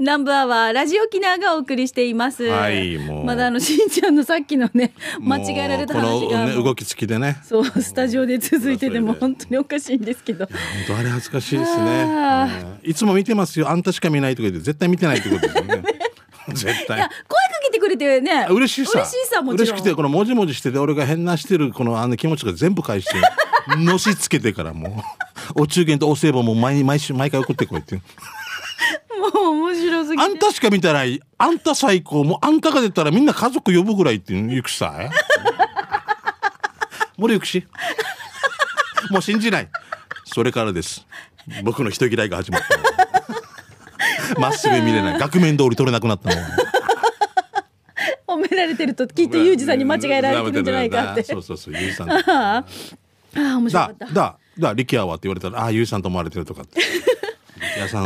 南部アワーラジオキナがお送りしています。はい、もうまだあのしんちゃんのさっきのね間違えられた話が、ね、動きつきでね。そうスタジオで続いてでも本当におかしいんですけど。本当あれ恥ずかしいですね。いつも見てますよ。あんたしか見ないとか言って絶対見てないってことですよね。絶対。いや声かけてくれてね。嬉しいさ。嬉しいさもちろん。嬉しくてこのもじもじしてて俺が変なしてるこのあの気持ちが全部返して のしつけてからもうお中元とお歳暮も毎毎週毎回送ってこいって。もう面白すぎてあんたしか見たらいあんた最高もうあんたが出たらみんな家族呼ぶぐらいっていうゆくさえ 森ゆくしもう信じないそれからです僕の人嫌いが始まった まっすぐ見れない額面通り取れなくなったもん。褒められてるときっとユージさんに間違えられてるんじゃないかってそうそうそうユージさん ああ面白かっただだだ力也はって言われたらああユージさんと思われてるとかって屋さん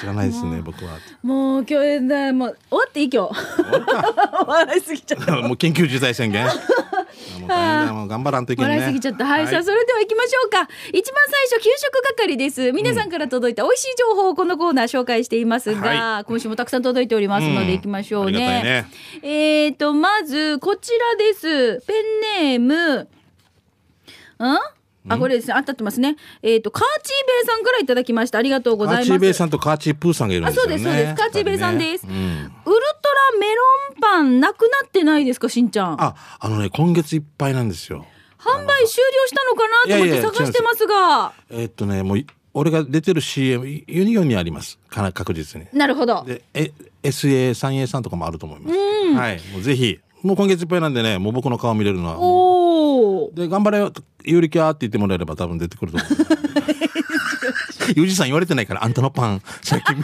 知らないですね僕はもう今日だもう終わっていい今日笑いすぎちゃった もう緊急事態宣言 もう頑張らんといけない、ね、笑いすぎちゃった、はい、さあそれでは行きましょうか一番最初給食係です皆さんから届いた美味しい情報をこのコーナー紹介していますが、今週もたくさん届いておりますので行きましょうねえっ、とまずこちらですペンネームんあ、これですね、当たってますね。えっ、ー、と、カーチーベイさんからいただきました。ありがとうございます。カーチーベイさんとカーチープーさんがいるんですよね。あ、そうです、そうです。カーチーベイさんです、ねうん、ウルトラメロンパンなくなってないですか、しんちゃん。あ、あのね、今月いっぱいなんですよ。販売終了したのかなと思って探してますが。いやいやえー、っとね、もう、俺が出てる CM、ユニオンにあります。かな、確実に。なるほど。で、え、SA、3A さんとかもあると思います。うん、はい。もうぜひ、もう今月いっぱいなんでね、もう僕の顔見れるのは。おおで頑張れよ有ーリキャーって言ってもらえれば多分出てくると思う ユージさん言われてないからあんたのパン 最近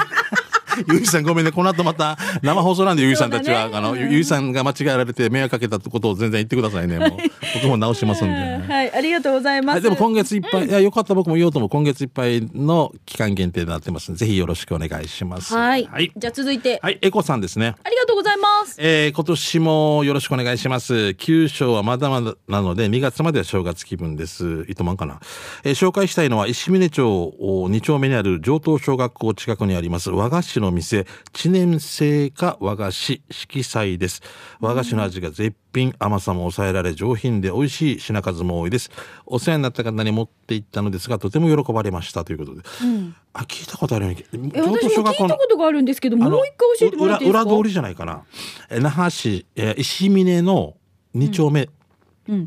ゆいさんごめんね、この後また生放送なんでゆいさんたちは、ね、あの、うん、ゆいさんが間違えられて迷惑かけたことを全然言ってくださいね。もう、僕も直しますんで。はい、ありがとうございます。でも今月いっぱい、いや、よかった僕も言おうとも今月いっぱいの期間限定になってますぜひよろしくお願いします。はい。はい、じゃ続いて。はい、エコさんですね。ありがとうございます。えー、今年もよろしくお願いします。九章はまだまだなので、2月までは正月気分です。糸満かな。えー、紹介したいのは石峰町2丁目にある上東小学校近くにあります和菓子のの店知念製菓和菓子色彩です和菓子の味が絶品甘さも抑えられ上品で美味しい品数も多いですお世話になった方に持って行ったのですがとても喜ばれましたということで、うん、あ聞いたことあるよねえ私も聞いたことがあるんですけどもう一回教えてもらっていいですか裏通りじゃないかな那覇市、え石峰の2丁目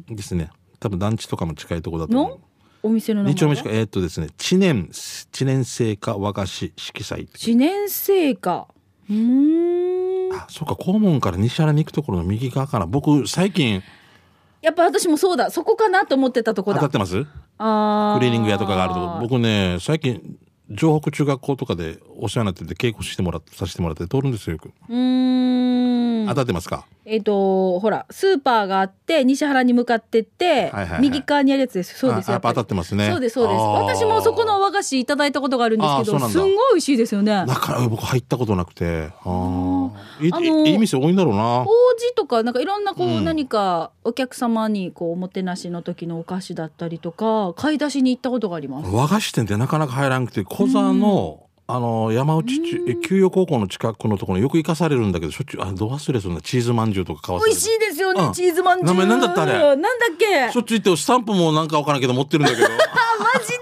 ですね、うんうん、多分団地とかも近いとこだと思うお店の名前えー、っとですね知念知念製菓和菓子色彩知念製菓うんあそうか校門から西原に行くところの右側から僕最近やっぱ私もそうだそこかなと思ってたとこだ当たってますあクリーニング屋とかがあると僕ね最近城北中学校とかでお世話になってて稽古してもらさせてもらって通るんですよよくうん当たってますかえっ、とほらスーパーがあって西原に向かってって、はいはいはい、右側にあるやつですそうですやっぱ当たってますねそうですそうです私もそこの和菓子いただいたことがあるんですけどすんごい美味しいですよねだから僕入ったことなくてああのいい店多いんだろうな王子とかなんかいろんなこう、うん、何かお客様にこうおもてなしの時のお菓子だったりとか買い出しに行ったことがあります和菓子店ってなかなか入らなくて小座の、うんあの山内給与高校の近くのところによく行かされるんだけどしょっちゅうあど忘れすんだチーズまんじゅうとか買わ美味しいですよね、うん、チーズまんじゅう名前なんだったあれなんだっけしょっちゅう行ってスタンプもなんかわからんけど持ってるんだけど マジで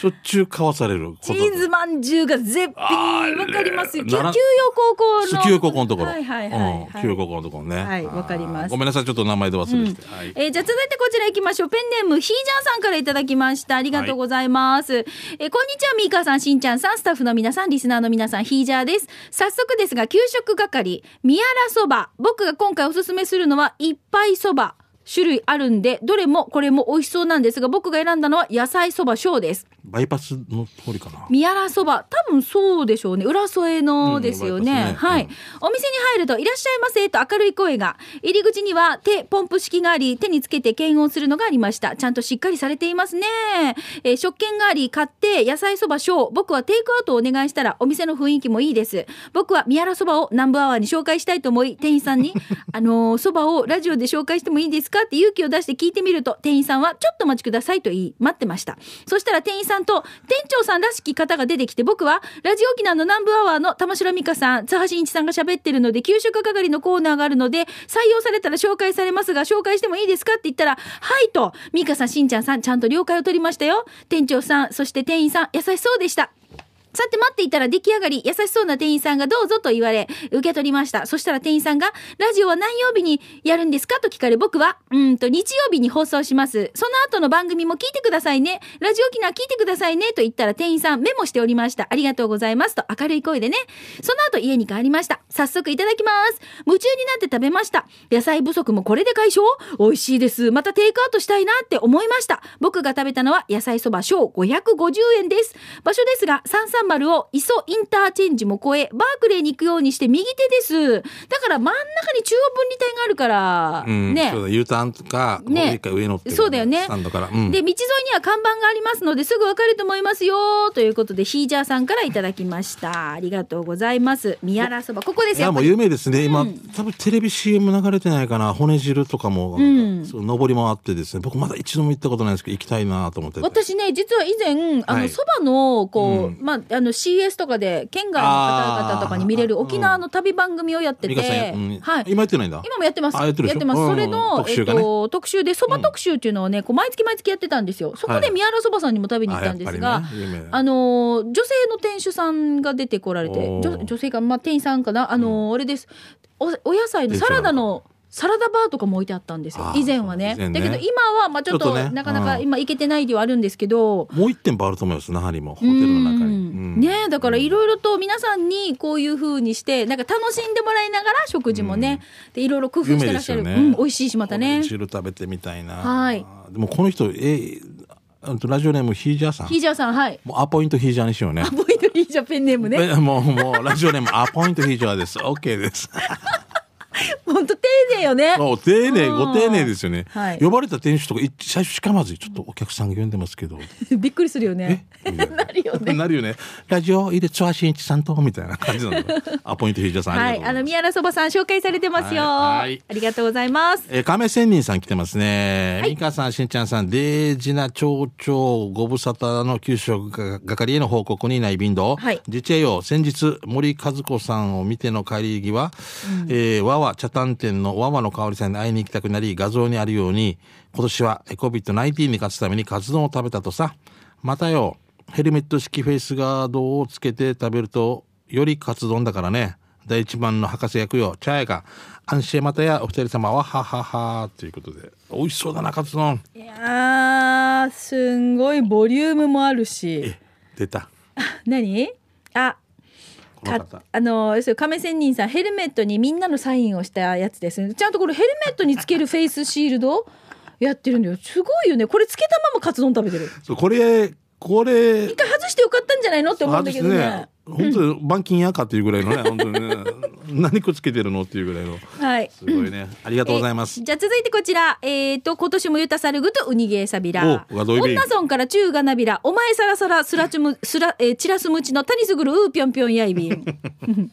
しょっちゅう買わされるチーズまんじゅうが絶品わかりますよ給与高校の給与高校のところはいはいはい、はい給与高校のところねはいわかりますごめんなさいちょっと名前で忘れて、はい、えじゃ続いてこちらいきましょうペンネームヒージャーさんからいただきましたありがとうございます、えこんにちはミーカーさんしんちゃんさんスタッフの皆さんリスナーの皆さんヒージャーです早速ですが給食係アラそば僕が今回おすすめするのは一杯そば種類あるんでどれもこれも美味しそうなんですが僕が選んだのは野菜そば小ですバイパスの通りかな宮原そば多分そうでしょうね浦添のですよねうんね、はい、うん、お店に入るといらっしゃいませと明るい声が入り口には手ポンプ式があり手につけて検温するのがありましたちゃんとしっかりされていますね、えー、食券があり買って野菜そば小僕はテイクアウトをお願いしたらお店の雰囲気もいいです僕は宮原そばを南部アワーに紹介したいと思い店員さんに あのそばをラジオで紹介してもいいですですかって勇気を出して聞いてみると、店員さんはちょっとお待ちくださいと言い、待ってました。そしたら店員さんと店長さんらしき方が出てきて、僕はラジオ沖縄の南部アワーの玉城美香さん、津波真一さんが喋ってるので、給食係のコーナーがあるので、採用されたら紹介されますが、紹介してもいいですかって言ったら、はいと、美香さん、しんちゃんさん、ちゃんと了解を取りましたよ。店長さん、そして店員さん、優しそうでした。さて待っていたら出来上がり、優しそうな店員さんがどうぞと言われ、受け取りました。そしたら店員さんが、ラジオは何曜日にやるんですかと聞かれ、僕は、うんと、日曜日に放送します。その後の番組も聞いてくださいね。ラジオ機能聞いてくださいね。と言ったら店員さんメモしておりました。ありがとうございます。と明るい声でね。その後家に帰りました。早速いただきます。夢中になって食べました。野菜不足もこれで解消美味しいです。またテイクアウトしたいなって思いました。僕が食べたのは野菜そば小550円です。場所ですが、3丸を磯インターチェンジも越え、バークレーに行くようにして右手です。だから真ん中に中央分離帯があるから、うん、ね。そうだ、U ターンとか、ね、回上乗って、ね、そうだよね、うん、で、道沿いには看板がありますので、すぐわかると思いますよ、ということで、ヒージャーさんからいただきました。ありがとうございます。宮原そば、ここですよ。いや、もう有名ですね。今、うん、多分テレビ CM 流れてないかな。骨汁とかも、うん、上りもあってですね、僕まだ一度も行ったことないんですけど、行きたいなと思って私ね、実は以前、あの、そ、ば、の、こう、まあ、あの CS とかで県外の方々とかに見れる沖縄の旅番組をやってて、はい、今やってないんだ今もやってますやってますそれの、えっと、特集でそば特集っていうのをね、こう毎月毎月やってたんですよそこで宮原そばさんにも食べに行ったんですが、あの女性の店主さんが出てこられて女女性が、まあ、店員さんかなあの、うあれですおお野菜のサラダのサラダバーとかも置いてあったんですよ以前はね、ね、だけど今はまあちょっと、ね、なかなか今行けてないではあるんですけどもう一点あると思いますなはりもホテルの中に、うん、ねだからいろいろと皆さんにこういうふうにしてなんか楽しんでもらいながら食事もね、うん、でいろいろ工夫してらっしゃる、ね、うん、美味しいしまたね汁食べてみたいなはいでもこの人えラジオネームヒージャーさん。ヒージャーさん、はい。もうアポイントヒージャーにしようね。アポイントヒージャーペンネームね。もう、もう、ラジオネームアポイントヒージャーです。OK です。本当丁寧よね。丁寧、ご丁寧ですよね。はい、呼ばれた店主とか、最初しかまず、い、ちょっとお客さんが呼んでますけど。びっくりするよね。なるよね。なるよね。ラジオ、いで、ツアー新一さんとみたいな感じなの。アポイント、ひじさん。はい、あの、宮原そばさん、紹介されてますよ。はい、ありがとうございます。えー、亀仙人さん来てますね。はい、美香さん、しんちゃんさん、デージな町長、ご無沙汰の給食係への報告にない便道。はい。実はよ、先日、森和子さんを見ての帰り際。うん、えー、わわ。茶炭店の和間の香りさんに会いに行きたくなり、画像にあるように、今年は COVID-19 に勝つためにカツ丼を食べたとさ。またよ、ヘルメット式フェイスガードをつけて食べると、よりカツ丼だからね。第一番の博士役よ、茶屋が、安心またやお二人様は、ははは、ということで。美味しそうだな、カツ丼。いやすんごいボリュームもあるし。出た。何あ、かあの要するに亀仙人さんヘルメットにみんなのサインをしたやつですねちゃんとこれヘルメットにつけるフェイスシールドやってるんだよすごいよねこれつけたままカツ丼食べてるそうこれこれ一回外してよかったんじゃないのって思うんだけどね、ね、本当に板金やかっていうぐらいのね本当にね 何くっつけてるのっていうぐらいの、はい、すごいね、ありがとうございます、じゃあ続いてこちらえっ、ー、と今年もユタサルグとウニゲーサビラお女村から中がなびらお前さらさらすらちむすら、えー、チラスムチの谷すぐるうぴょんぴょんやいびん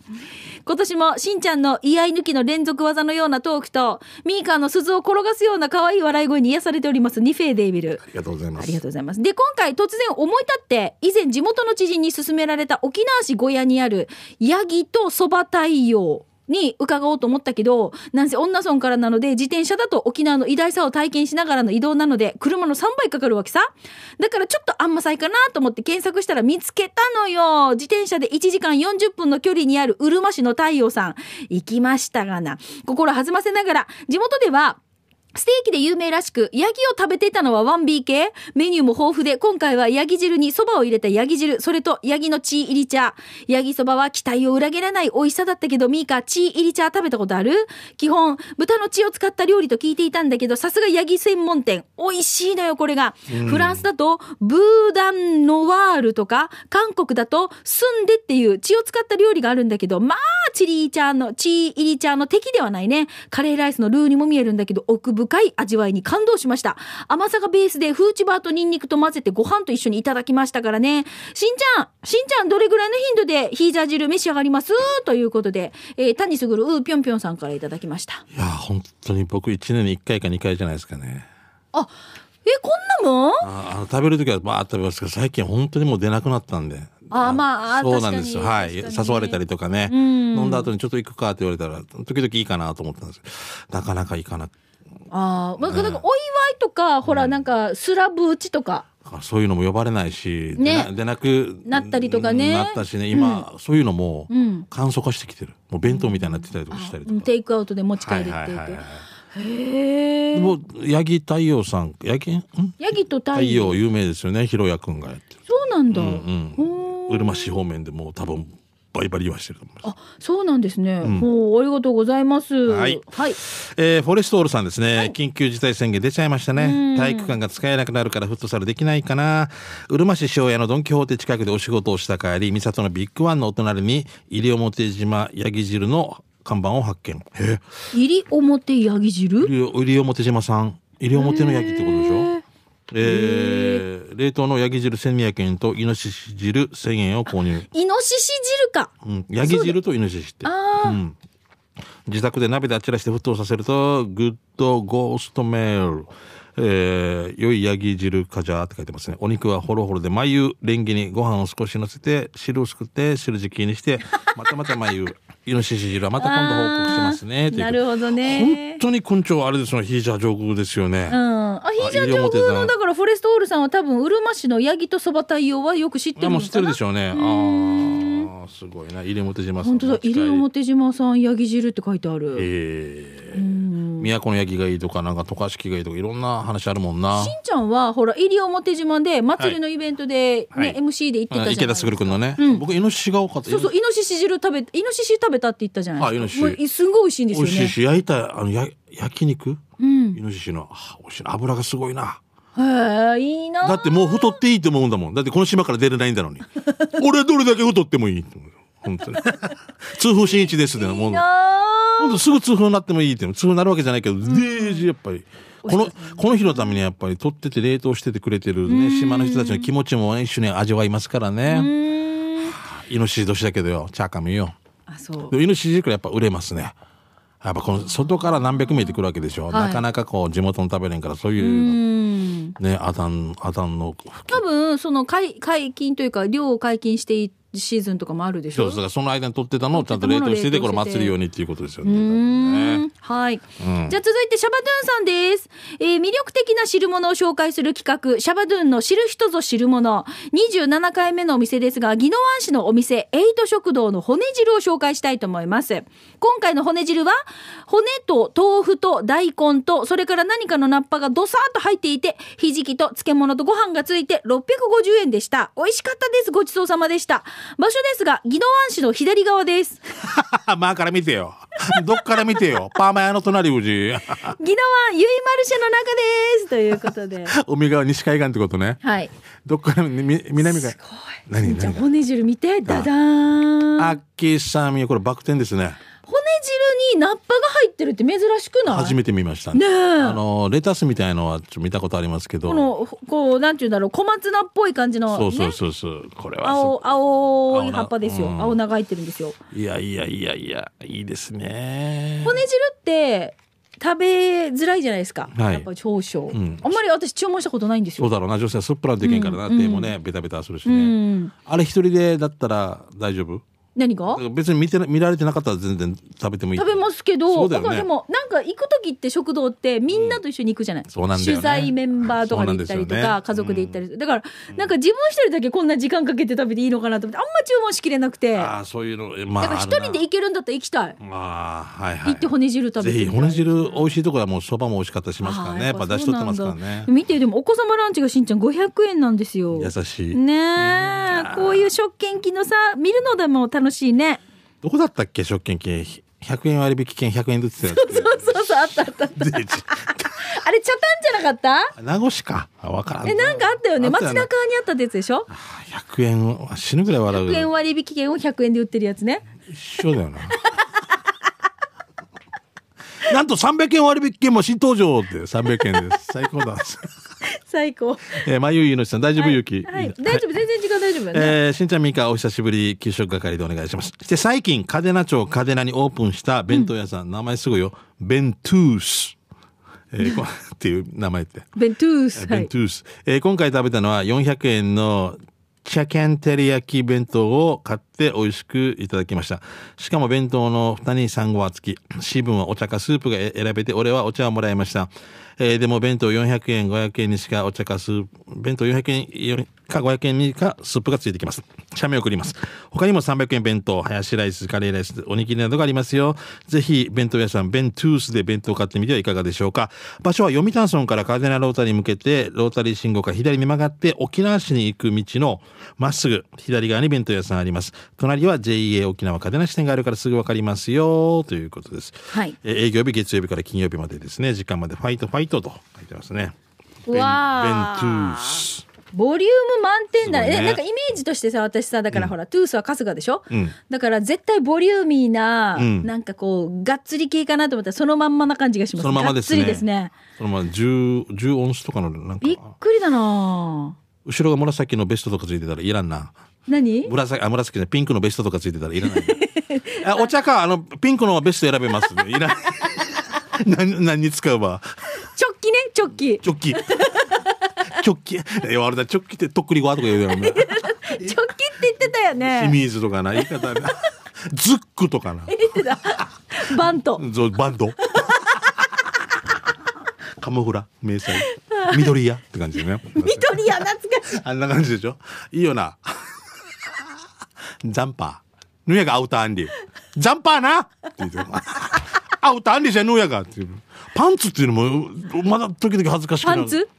今年もしんちゃんの居合抜きの連続技のようなトークと、ミーカーの鈴を転がすような可愛い笑い声に癒されております、ニフェーデイビル。ありがとうございます。ありがとうございます。で、今回突然思い立って、以前地元の知人に勧められた沖縄市小屋にある、ヤギとそば太陽。に伺おうと思ったけど、なんせ女村からなので、自転車だと沖縄の偉大さを体験しながらの移動なので、車の3倍かかるわけさ。だからちょっとあんまさいかなと思って検索したら見つけたのよ。自転車で1時間40分の距離にあるうるま市の太陽さん。行きましたがな。心弾ませながら、地元では、ステーキで有名らしく、ヤギを食べてたのは1 b 系メニューも豊富で、今回はヤギ汁に蕎麦を入れたヤギ汁、それとヤギのチー入り茶。ヤギ蕎麦は期待を裏切らない美味しさだったけど、ミーカ、チー入り茶食べたことある基本、豚の血を使った料理と聞いていたんだけど、さすがヤギ専門店。美味しいのよ、これが。フランスだと、ブーダンノワールとか、韓国だと、スンデっていう血を使った料理があるんだけど、まあ、チリーチャーの、チー入り茶の敵ではないね。カレーライスのルーにも見えるんだけど、奥深深い味わいに感動しました。甘さがベースでフーチバーとニンニクと混ぜてご飯と一緒にいただきましたからね。しんちゃん、しんちゃんどれぐらいの頻度でヒージャー汁召し上がりますということで、えー、谷すぐるうーぴょんぴょんさんからいただきました。いや、本当に僕1年に1回か2回じゃないですかね。あ、え、こんなもんあの食べる時はバーッと食べますけど、最近本当にもう出なくなったんで。あまあ、そうなんですよ。はい。誘われたりとかね。飲んだ後にちょっと行くかって言われたら、時々いいかなと思ったんですなかなか行かなくああ、まあ、なんかお祝いとか、ほら、なんかスラブ打ちとか。そういうのも呼ばれないし、ね、でなくなったりとかねなったしね今、うん、そういうのも簡素化してきてる、もう弁当みたいになってたりとかしたりとかテイクアウトで持ち帰るっていへえも八木太陽さん八木と太陽有名ですよねひろやくんがやってるそうなんだ、うんうん、うるま市方面でもう多分バリバリ言わしてると思います。あ、そうなんですね。うん、もうありがとうございます。はい。はい、えー、フォレストオールさんですね、はい、緊急事態宣言出ちゃいましたね。体育館が使えなくなるからフットサルできないかな。うるま市塩屋のドンキホーテ近くでお仕事をした帰り、三郷のビッグワンのお隣に西表島ヤギ汁の看板を発見。え、西表ヤギ汁？西表島さん、西表のヤギってことでしょ？えー、冷凍のヤギ汁1200円とイノシシ汁1000円を購入イノシシ汁か、うん、ヤギ汁とイノシシってあうん、自宅で鍋であちらして沸騰させるとグッドゴーストメールえー、良いヤギ汁かじゃって書いてますね。お肉はホロホロで、眉、レンゲにご飯を少し乗せて、汁をすくて、汁じきにして、またまた眉。イノシシ汁はまた今度報告しますねなるほどね本当に根性あれですよヒージャー上空ですよね、うん、あヒージャー上空のだからフォレストオールさんは多分うるま市のヤギとそば対応はよく知ってるんですかなもう知ってるでしょうねあああすごいな入表島さん本当だ入表島さんヤギ汁って書いてあるええ都のヤギがいいとかなんか渡嘉敷がいいとかいろんな話あるもんなしんちゃんはほら入表島で祭りのイベントでね、エムシーで行ってた池田卓君のね、僕イノシシが多かったそうそうイノシシ汁食べイノシシ食べたって言ったじゃないあイノシシすごい美味しいんですよね美味しいし焼いたあのや焼肉、うん、イノシシのあ美味しい脂がすごいなへえいいなだってもう太っていいと思うんだもんだってこの島から出れないんだのに 俺はどれだけ太ってもいい本当に痛風新一ですってもう本当すぐ痛風になってもいいって痛風になるわけじゃないけど、うん、やっぱり。この、この日のためにやっぱり取ってて冷凍しててくれてるね、島の人たちの気持ちも一緒に味わいますからね。イノシシ年だけどよ、チャーカムよ。あ、そう。イノシシからやっぱ売れますね。やっぱこの外から何百名で来るわけでしょ。なかなかこう地元の食べれんからそういう。うね、アダン、アダンの。多分、その解、解禁というか、量を解禁していって、シーズンとかもあるでしょそうだからその間に取ってたのをちゃんと冷凍しててこれ祭るようにっていうことですよね。ねはい、うん、じゃあ続いてシャバドゥンさんです、えー、魅力的な汁物を紹介する企画「シャバドゥンの知る人ぞ知るもの」27回目のお店ですが宜野湾市のお店エイト食堂の骨汁を紹介したいと思います。今回の骨汁は骨と豆腐と大根とそれから何かのナッパがどさっと入っていてひじきと漬物とご飯がついて650円でした美味しかったですごちそうさまでした場所ですが宜野湾市の左側です まあから見てよどっから見てよ。パーマ屋の隣富士。宜野湾ゆいまる市の中です。ということで。海側西海岸ってことね。はい。どっから南が。すごい。何じゃ骨汁見て。ダダーン。あっきさみこれバク転ですね。にナッパが入ってるって珍しくない初めて見ましたねあのレタスみたいのはちょっと見たことありますけどこのこうなんていうんだろう小松菜っぽい感じの、ね、そうそうそうそうこれは青青い葉っぱですよ、うん、青菜が入ってるんですよいやいやいやいやいいですね骨汁って食べづらいじゃないですか、はい、やっぱ少々、うん、あんまり私注文したことないんですよそうだろうな女性はスープランできんからな、うん、手もねベタベタするしね、うん、あれ一人でだったら大丈夫何が別に見て見られてなかったら全然食べてもいい食べますけど、ね、でもなんか行く時って食堂ってみんなと一緒に行くじゃない、うん、なね、取材メンバーとかで行ったりとか、ね、家族で行ったり、うん、だからなんか自分一人だけこんな時間かけて食べていいのかなと思ってあんま注文しきれなくてあそういうの、まあ、だから一人で行けるんだったら行きたい、まあはいはい、行って骨汁食べてぜひ骨汁美味しいところはもうそばも美味しかったしますからねやっぱ出しとってますからね見てでもお子様ランチがしんちゃん500円なんですよ優しいねえこういう食券機のさ見るのでも楽楽しいねどこだったっけ食券券100円割引券100円ずつそうそうそうあったあったあったあれチャタンじゃなかった名護市かあ分からんえなんかあったよね街中にあったやつでしょ100円死ぬぐらい笑う1円割引券を100円で売ってるやつね一緒だよななんと300円割引券も新登場で300円です。最高だ。最高。えー、まゆゆのしさん、大丈夫、ゆき。はい、大丈夫、全然時間大丈夫ね。えー、しんちゃんみか、お久しぶり、給食係でお願いします。そして最近、嘉手納町嘉手納にオープンした弁当屋さん、名前すごいよ。ベントゥース。えー、っていう名前って。ベントゥース。ベントゥース。はえ今回食べたのは400円のチャキャンテリ焼き弁当を買っって美味しくいただきました。しかも弁当の蓋にサンゴは付き、シブンはお茶かスープが選べて、俺はお茶をもらいました。えー、でも弁当400円、500円にしかお茶かスープ、弁当400円か500円にかスープがついてきます。写メ送ります。他にも300円弁当、ハヤシライス、カレーライス、おにぎりなどがありますよ。ぜひ弁当屋さん、ベントゥースで弁当を買ってみてはいかがでしょうか。場所は読谷村からカーデナロータリーに向けて、ロータリー信号から左に曲がって、沖縄市に行く道のまっすぐ左側に弁当屋さんあります。隣は JA 沖縄嘉手納支店があるからすぐ分かりますよということです、はい、え営業日月曜日から金曜日までですね時間までファイトファイトと書いてますねベントゥースボリューム満点だねなんかイメージとしてさ私さだからほら、うん、トゥースは春日でしょ、うん、だから絶対ボリューミーな、うん、なんかこうがっつり系かなと思ったらそのまんまな感じがしますそのままですねですねそのまま 10, 10音詞とかのなんかびっくりだな後ろが紫のベストとかついてたらいらんな何紫あ紫じゃピンクのベストとかついてたらいらないあお茶かあのピンクのベスト選べます、ね、いらない 何何に使うばチョッキねチョッキチョッキチョッキいやあれだチョッキってとっくりごわとか言うよねチョッキって言ってたよね清水とかな言い方なズックとかな言ってたバントバントカモフラ迷彩緑屋って感じね緑屋懐かしいあんな感じでしょいいよなジャンパー。ぬやがアウターアンディ。ジャンパーなアウターアンディじゃぬやがってパンツっていうのも、まだ時々恥ずかしくなる。パンツ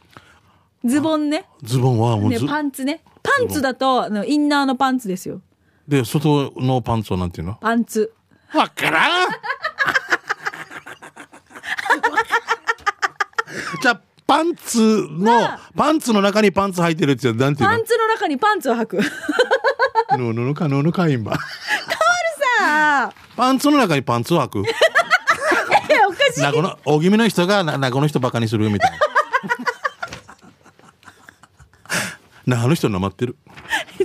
ズボンね。ズボンはもう、ね、パンツね。パンツだと、あの、インナーのパンツですよ。で、外のパンツはなんていうのパンツ。わからん じゃあ、パンツの、パンツの中にパンツ履いてるって言っなんていうのパンツの中にパンツを履く。ぬぬぬかぬぬかいんば。カルさん。パンツの中にパンツを履く。えおかしい。なこの大気味の人がななこの人バカにするみたいな。なあの人なまってる。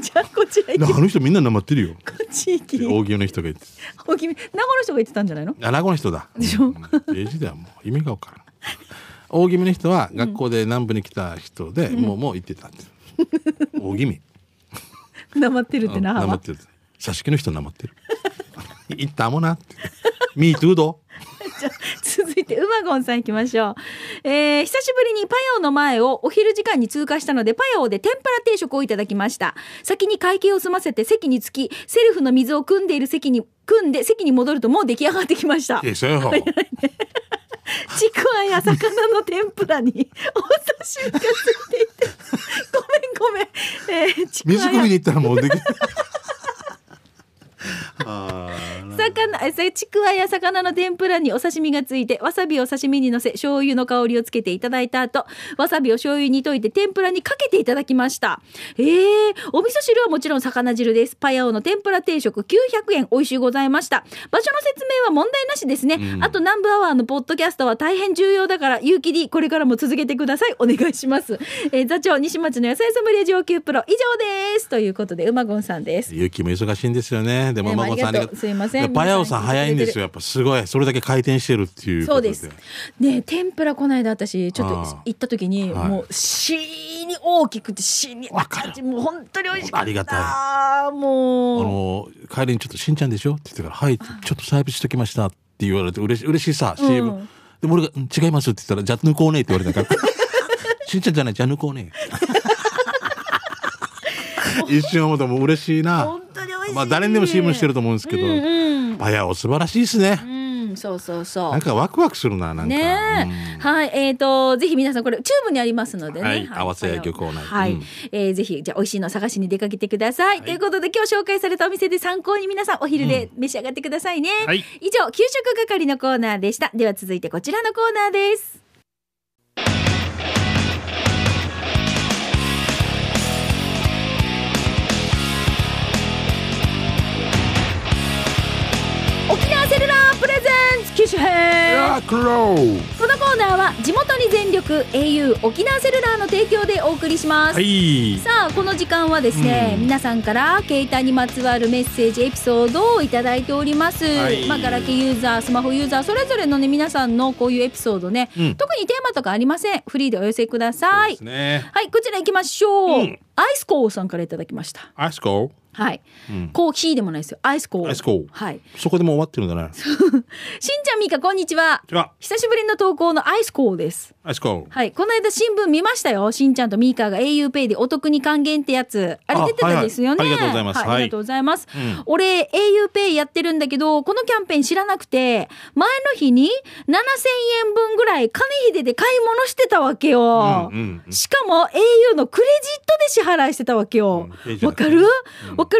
じゃあこちらあの人みんななまってるよ。こっち行き。大喜の人が言って。大喜利名の人が言ってたんじゃないの？あ名の人だ。でしょ。だもう意味がわからん。大喜の人は学校で南部に来た人で、もうもう行ってたって。大君。なまってるってな。なまってる。挿しきの人なまってる。いったもなミートゥード。続いてウマゴンさんいきましょう、えー、久しぶりにパヤオの前をお昼時間に通過したのでパヤオで天ぷら定食をいただきました先に会計を済ませて席に着きセルフの水を汲んでいる席に組んで席に戻るともう出来上がってきました。ちくわや魚の天ぷらにお刺身がついていてごめんごめん、えー、ちくわ短く見に行ったらもうできない魚えちくわや魚の天ぷらにお刺身がついてわさびを刺身にのせ醤油の香りをつけていただいた後わさびを醤油に溶いて天ぷらにかけていただきましたえー、お味噌汁はもちろん魚汁ですパヤオの天ぷら定食900円美味しゅうございました場所の説明は問題なしですね、うん、あと南部アワーのポッドキャストは大変重要だから有機 D これからも続けてくださいお願いします、えー、座長西町の野菜ソムリエ上級プロ以上ですということでうまゴンさんです有機も忙しいんですよねでも馬ゴ山さんありがとうすいませんバヤオさん早いんですよやっぱすごいそれだけ回転してるっていうそうですね天ぷらこないだ私ちょっと行った時にもうしに大きくてしにもう本当に美味しかったありがたいもうあの帰りにちょっとしんちゃんでしょって言ってから「はい」ちょっとサービスしときましたって言われて嬉し嬉しいさ CM、うん、でも俺が「違います」って言ったら「じゃあ抜こうね」って言われたから「しんちゃんじゃないじゃあ抜こうね」一瞬思ったもう嬉しいなまあ誰にでも CM してると思うんですけど、うんパヤオ素晴らしいですね、うん、そうそうそう。なんかワクワクするななんか、ねえ、はい、えっ、と、ぜひ皆さん、これ、チューブにありますのでね。はい合わせ野球コーナーはい、うんえーぜひ、じゃ美味しいの探しに出かけてください。ということで、今日紹介されたお店で参考に皆さん、お昼で召し上がってくださいね。はい以上、給食係のコーナーでした。では、続いてこちらのコーナーです。周辺このコーナーは地元に全力 au 沖縄セルラーの提供でお送りします、はい、さあこの時間はですね、うん、皆さんから携帯にまつわるメッセージエピソードを頂いております、はい、まあ、ガラケーユーザースマホユーザーそれぞれのね皆さんのこういうエピソードね、うん、特にテーマとかありませんフリーでお寄せください、ね、はいこちら行きましょう、うんアイスコーさんからいただきましたアイスコーはい、うん、コーヒーでもないですよアイスコーアイスコーはいそこでも終わってるんだね しんちゃんみかこんにちは久しぶりの投稿のアイスコーですはいこの間新聞見ましたよしんちゃんとミーカーが auPay でお得に還元ってやつあれ出てたですよね、はいはい、ありがとうございます、はい、ありがとうございます、うん、俺 auPay やってるんだけどこのキャンペーン知らなくて前の日に7000円分ぐらい金秀で買い物してたわけよ、うんうんうん、しかも au のクレジットで支払いしてたわけよわ、うん、かるわ、うん、かるなんか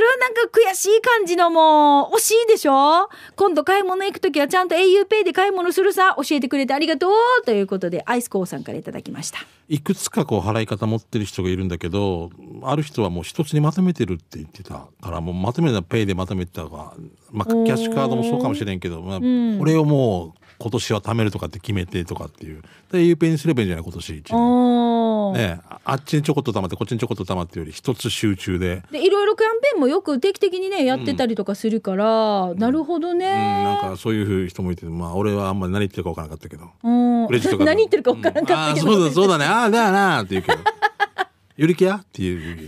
悔しい感じのもう惜しいでしょ今度買い物行く時はちゃんと auPay で買い物するさ教えてくれてありがとうということでアイス光さんからいただきましたいくつかこう払い方持ってる人がいるんだけどある人はもう一つにまとめてるって言ってたからもうまとめたペイでまとめてたが、まあ、キャッシュカードもそうかもしれんけど、まあ、これをもう今年は貯めるとかって決めてとかっていうで U ペンにすればいいんじゃない今年一年、ね、あっちにちょこっと貯まってこっちにちょこっと貯まってより一つ集中ででいろいろキャンペーンもよく定期的にねやってたりとかするから、うん、なるほどね、うん、なんかそういう人もいてまあ俺はあんまり何言ってるか分からなかったけど、うん、何言ってるか分からなかったけど、うん、そうだそうだねああだよなって言うけど。ゆりきゃってい う違う違う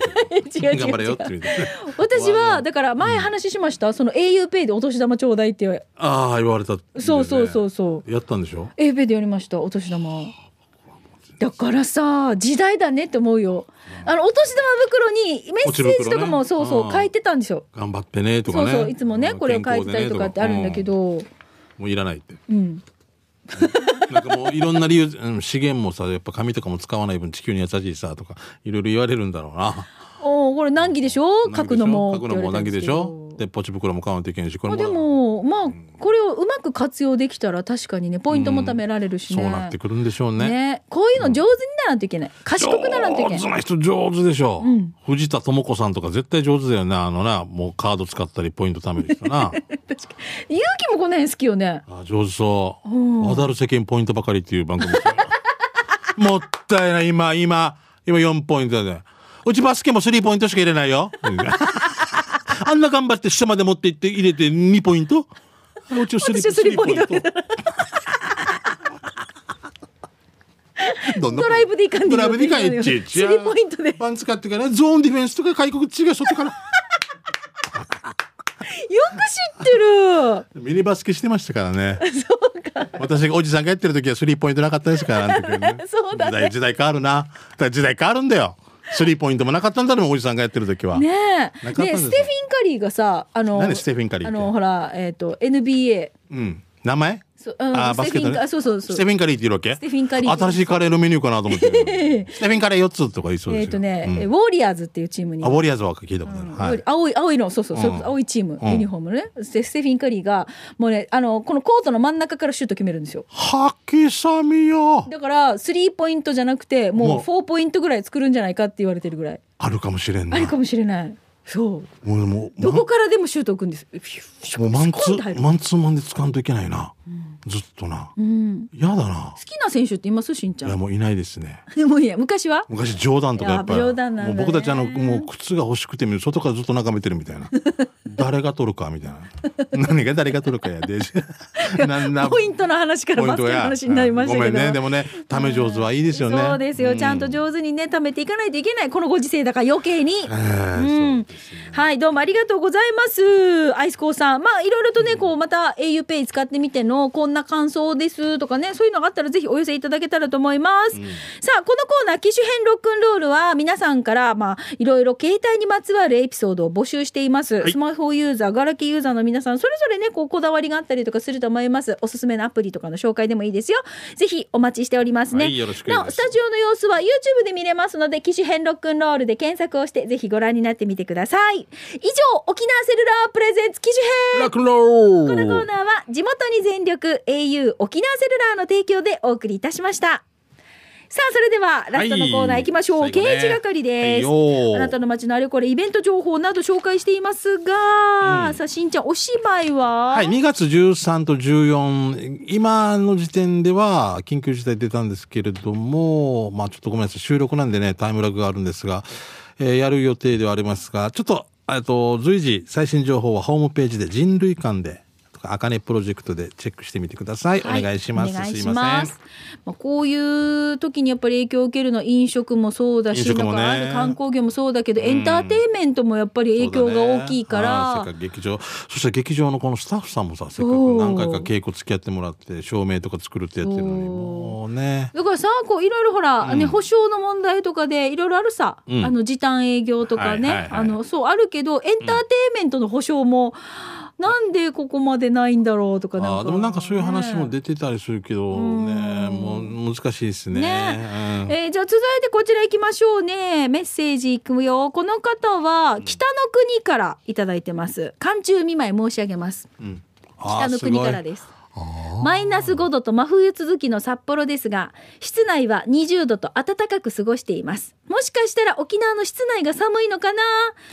頑張れよって私はだから前話しました、うん、その auPay でお年玉ちょうだいってああ言われた、ね、そうそうそうそうやったんでしょ auPay でやりましたお年玉だからさ時代だねって思うよあのお年玉袋にメッセージとかも、そうそう書いてたんですよ頑張ってねとか、ね、そうそういつもねこれを書いてたりとかってあるんだけど、もういらないってうんなんかもういろんな理由、うん、資源もさやっぱ紙とかも使わない分地球に優しいさとかいろいろ言われるんだろうな。おおこれ難儀でしょ書くのも書くのも難儀でしょでポチ袋も買わいといけんしこれもでもまあこれをうまく活用できたら確かにねポイントも貯められるしね、そうなってくるんでしょうね、ね、こういうの上手にならんといけない賢くならんといけない上手な人上手でしょう、うん、藤田智子さんとか絶対上手だよねあのなもうカード使ったりポイント貯める人な 確か勇気もこの辺好きよねあ上手そう「だる世間ポイントばかり」っていう番組 もったいない今今今4ポイントでうちバスケも3ポイントしか入れないよ あんな頑張って下まで持って行って入れて2ポイント落ちスリポイント。ドライブでいかんドライブでいかんちちや。スリポイントで。パン使ってからゾーンディフェンスとか外国違う外から。よく知ってる。ミニバスケしてましたからね。そうか。私がおじさんがやってる時はスリーポイントなかったですから、ね、そうだ、ね、時代時代変わるな。時代変わるんだよ。スリーポイントもなかったんだろうおじさんがやってる時は。ねえ。ねステフィリーがさあの何ステフィン・カリーあのほらえっ、ー、と NBA うん名前そうん、あバスケット、そうそうそうステフィンカリーってうわけステフィンカリー新しいカレーのメニューかなと思って ステフィンカレー4つとか言いそうですえっ、ー、とね、うん、ウォリアーズっていうチームにあウォリアーズは聞いたことある、うんはい、青い青いのそうそう、うん、青いチーム、ユニフォームねステフィンカリーがもうねあのこのコートの真ん中からシュート決めるんですよはきさみよだからスリーポイントじゃなくてもう4ポイントぐらい作るんじゃないかって言われてるぐらいあるかもしれないあるかもしれないそうもうもどこからでもシュート置くんですもうマンツーマンツーマンで使わんといけないな、うんずっとな。うん。嫌だな。好きな選手っていますしんちゃん。いやもういないですね。でもいや昔は？昔冗談とかやっぱり。冗談なん、ね、僕たちあのもう靴が欲しくて外からずっと眺めてるみたいな。誰が取るかみたいな。何が誰が取るかやで。なんなポイントの話からバスケの話になりましたけど。ごめんねでもねため上手はいいですよね。そうですよ、うん、ちゃんと上手にねためていかないといけないこのご時世だから余計に。うん、ね、はいどうもありがとうございますアイスコーさんまあいろいろとねこうまた au ペイ使ってみてのこんな感想ですとかねそういうのがあったらぜひお寄せいただけたらと思います、うん、さあこのコーナー機種編ロックンロールは皆さんからまあいろいろ携帯にまつわるエピソードを募集しています、はい、スマホユーザーガラケーユーザーの皆さんそれぞれねこうこだわりがあったりとかすると思いますおすすめのアプリとかの紹介でもいいですよぜひお待ちしておりますね、なおスタジオの様子は YouTube で見れますので機種編ロックンロールで検索をしてぜひご覧になってみてください以上沖縄セルラープレゼンツ機種編このコーナーは地元に全力 au 沖縄セルラーの提供でお送りいたしました。さあ、それではラストのコーナー行きましょう。は、いね、係です、はい、あなたの街のあれこれイベント情報など紹介していますが、うん、さあ、しんちゃん、お芝居ははい、2月13と14、今の時点では緊急事態出たんですけれども、まあちょっとごめんなさい、収録なんでね、タイムラグがあるんですが、えー、やる予定ではありますが、ちょっと、えっと、随時最新情報はホームページで人類館でかあかねプロジェクトでチェックしてみてください、はい、お願いしますすませんあこういう時にやっぱり影響を受けるのは飲食もそうだし、ね、観光業もそうだけど、エンターテインメントもやっぱり影響が大きいから、ね、劇場そして劇場のこのスタッフさんもさせっかく何回か稽古付き合ってもらって照明とか作るってやってるのにもうねだからさこういろいろほら、うん、ね補償の問題とかでいろいろあるさ、うん、あの時短営業とかね、あのそうあるけどエンターテインメントの保証も、うんなんでここまでないんだろうとかあでもなんかそういう話も出てたりするけどね、もう難しいですね。ね、うん、えー、じゃあ続いてこちら行きましょうね。メッセージいくよ。この方は北の国からいただいてます。寒中見舞い申し上げます。うん、北の国からです。マイナス5度と真冬続きの札幌ですが、室内は20度と暖かく過ごしています。もしかしたら沖縄の室内が寒いのかな、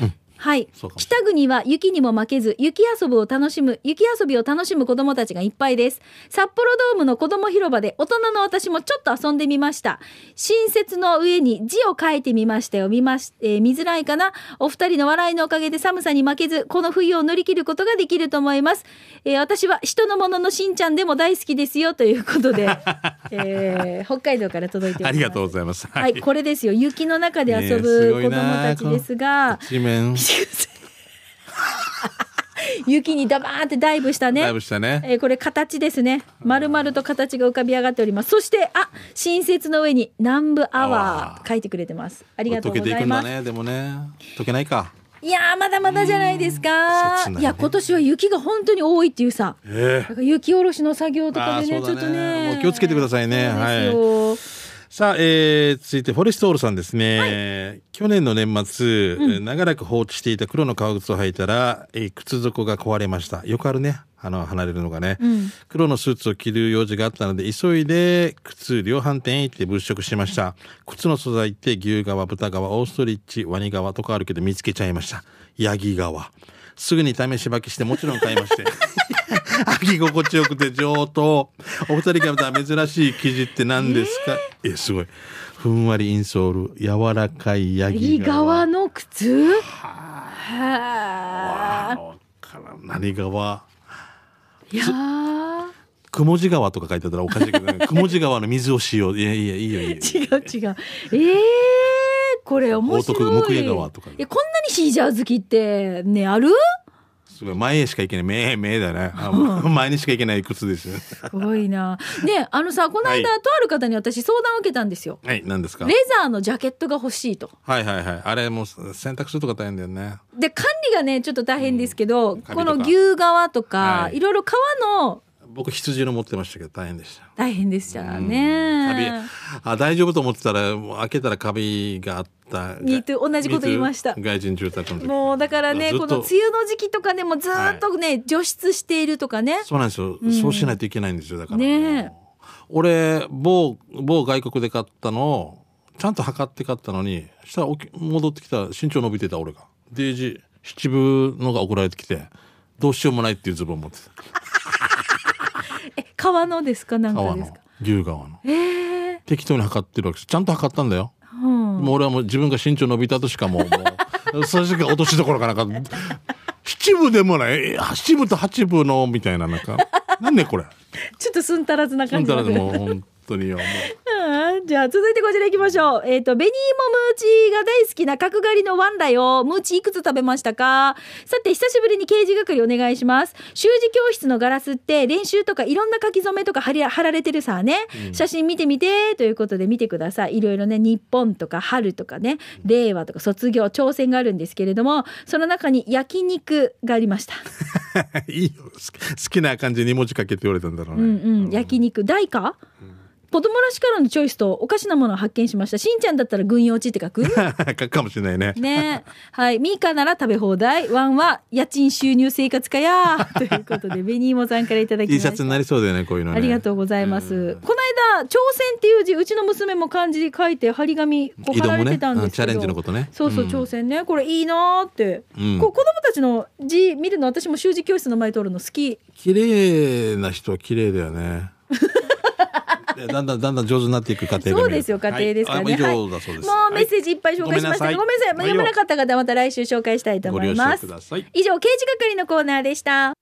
うんはい。北国は雪にも負けず、雪遊ぶを楽しむ、雪遊びを楽しむ子どもたちがいっぱいです。札幌ドームの子供広場で大人の私もちょっと遊んでみました。新雪の上に字を書いてみましたよ。見まし、えー、見づらいかな。お二人の笑いのおかげで寒さに負けず、この冬を乗り切ることができると思います。えー、私は人のもののしんちゃんでも大好きですよということで、えー、北海道から届いてます。ありがとうございます。はい、はい、これですよ。雪の中で遊ぶ子供たちですが、一面中 生雪にダバーってダイブしたね。ダイブしたね。えー、これ形ですね。丸々と形が浮かび上がっております。そして、あ、新設の上に南部アワー書いてくれてます。ありがとうございます。溶けていね、でもね、溶けないか。いやまだまだじゃないですか、ね、いや今年は雪が本当に多いっていうさ、えー、雪下ろしの作業とかでね、ね、ちょっとねもう気をつけてくださいねはいさあ、えー、続いてフォレストオールさんですね。はい、去年の年末、うん、長らく放置していた黒の革靴を履いたら、えー、靴底が壊れました。よくあるね。あの、離れるのがね、うん、黒のスーツを着る用事があったので、急いで靴量販店へ行って物色しました。靴の素材って牛革、豚革、オーストリッチ、ワニ革とかあるけど見つけちゃいました。ヤギ革。すぐに試し履きしてもちろん買いまして。履 き心地よくて上等。お二人が見た珍しい生地って何ですか、えー、え、すごい。ふんわりインソール、柔らかいヤギ側。の靴はあ。何側いやくもじ川とか書いてたらおかしいけど、ね、くもじ川の水を使用。いやいや、いいよ、いいよ。違う違う。ええー、これ面白い。報徳、向江川とか。いや、こんなにシージャー好きって、ね、あるすごい前へしか行けないめえめえだね前にしか行けない靴ですよすごいなねあのさこの間、はい、とある方に私相談を受けたんですよはい何ですかレザーのジャケットが欲しいとはいはいはいあれも洗濯するとか大変だよねで管理がねちょっと大変ですけど、うん、この牛革とか、はい、いろいろ革の僕羊の持ってましたけど大変でした大変でしたね、うん、あ大丈夫と思ってたら開けたらカビがあったにと同じこと言いました外人住宅もうだからねこの梅雨の時期とかでもずっとね、はい、除湿しているとかねそうなんですよ、うん、そうしないといけないんですよだからね俺某某外国で買ったのをちゃんと測って買ったのにしたらおき戻ってきた身長伸びてた俺がデージ七分のが送られてきてどうしようもないっていうズボン持ってた。川のですかなんかですか牛川の、えー、適当に測ってるわけですちゃんと測ったんだよ、うん、もう俺はもう自分が身長伸びたとしかもうもう それしか落としどころかなんか七分でもない七分と八分のみたいななんか何ねでこれ ちょっとすんたらずな感じすんたらずもう本当によじゃあ続いてこちら行きましょうえっ、ー、とベニーモムーチが大好きな角刈りのワンライをムーチいくつ食べましたかさて久しぶりに刑事係お願いします習字教室のガラスって練習とかいろんな書き初めとか貼り貼られてるさね、写真見てみてということで見てくださいいろいろね日本とか春とかね令和とか卒業挑戦があるんですけれどもその中に焼肉がありました いいよ好きな感じに文字書けて言われたんだろうね、うんうん、焼肉大か、うん子供らしからのチョイスとおかしなものを発見しました。しんちゃんだったら軍用地って書く 書くかもしれないね。ねはい。ミーカなら食べ放題。ワンは家賃収入生活家や ということで、ベニーモさんからいただきました。T シャツになりそうだよね、こういうの、ね、ありがとうございます。この間、挑戦っていう字、うちの娘も漢字で書いて、張り紙、貼られてたんですけど、ね、チャレンジのことね。そうそう、挑戦ね。これいいなって。うん、こ子供たちの字見るの、私も習字教室の前通るの好き。綺麗な人は綺麗だよね。だんだんだんだん上手になっていく過程そうですよ、過程ですからね。以上だそうです。もうメッセージいっぱい紹介しましたごめんなさい。読めなかった方また来週紹介したいと思います。以上、刑事係のコーナーでした。